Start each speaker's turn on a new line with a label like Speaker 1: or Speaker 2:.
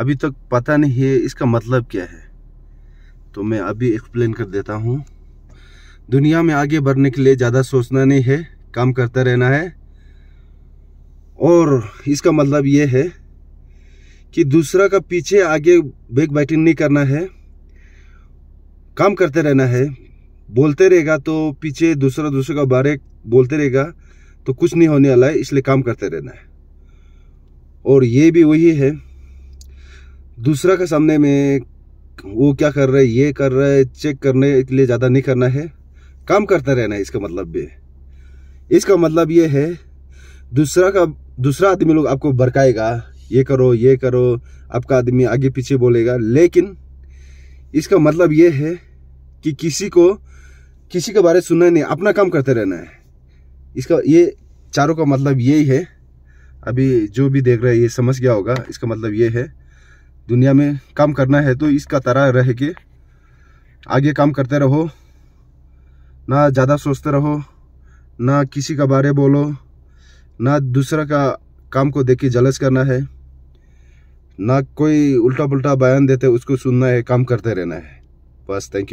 Speaker 1: अभी तक पता नहीं है इसका मतलब क्या है तो मैं अभी एक्सप्लेन कर देता हूँ दुनिया में आगे बढ़ने के लिए ज़्यादा सोचना नहीं है काम करता रहना है और इसका मतलब ये है कि दूसरा का पीछे आगे बैक बैटिंग नहीं करना है काम करते रहना है बोलते रहेगा तो पीछे दूसरा दूसरे का बारे बोलते रहेगा तो कुछ नहीं होने वाला है इसलिए काम करते रहना है और ये भी वही है दूसरा के सामने में वो क्या कर रहा है ये कर रहा है चेक करने के लिए ज़्यादा नहीं करना है काम करता रहना है इसका मतलब भी इसका मतलब ये है दूसरा का दूसरा आदमी लोग आपको बरकाएगा ये करो ये करो आपका आदमी आगे पीछे बोलेगा लेकिन इसका मतलब ये है कि किसी को किसी के बारे सुनना नहीं अपना काम करते रहना है इसका ये चारों का मतलब यही है अभी जो भी देख रहा है ये समझ गया होगा इसका मतलब ये है दुनिया में काम करना है तो इसका तरह रह के आगे काम करते रहो ना ज़्यादा सोचते रहो ना किसी का बारे बोलो ना दूसरा का काम को देख के जलस करना है ना कोई उल्टा पुल्टा बयान देते उसको सुनना है काम करते रहना है बस थैंक यू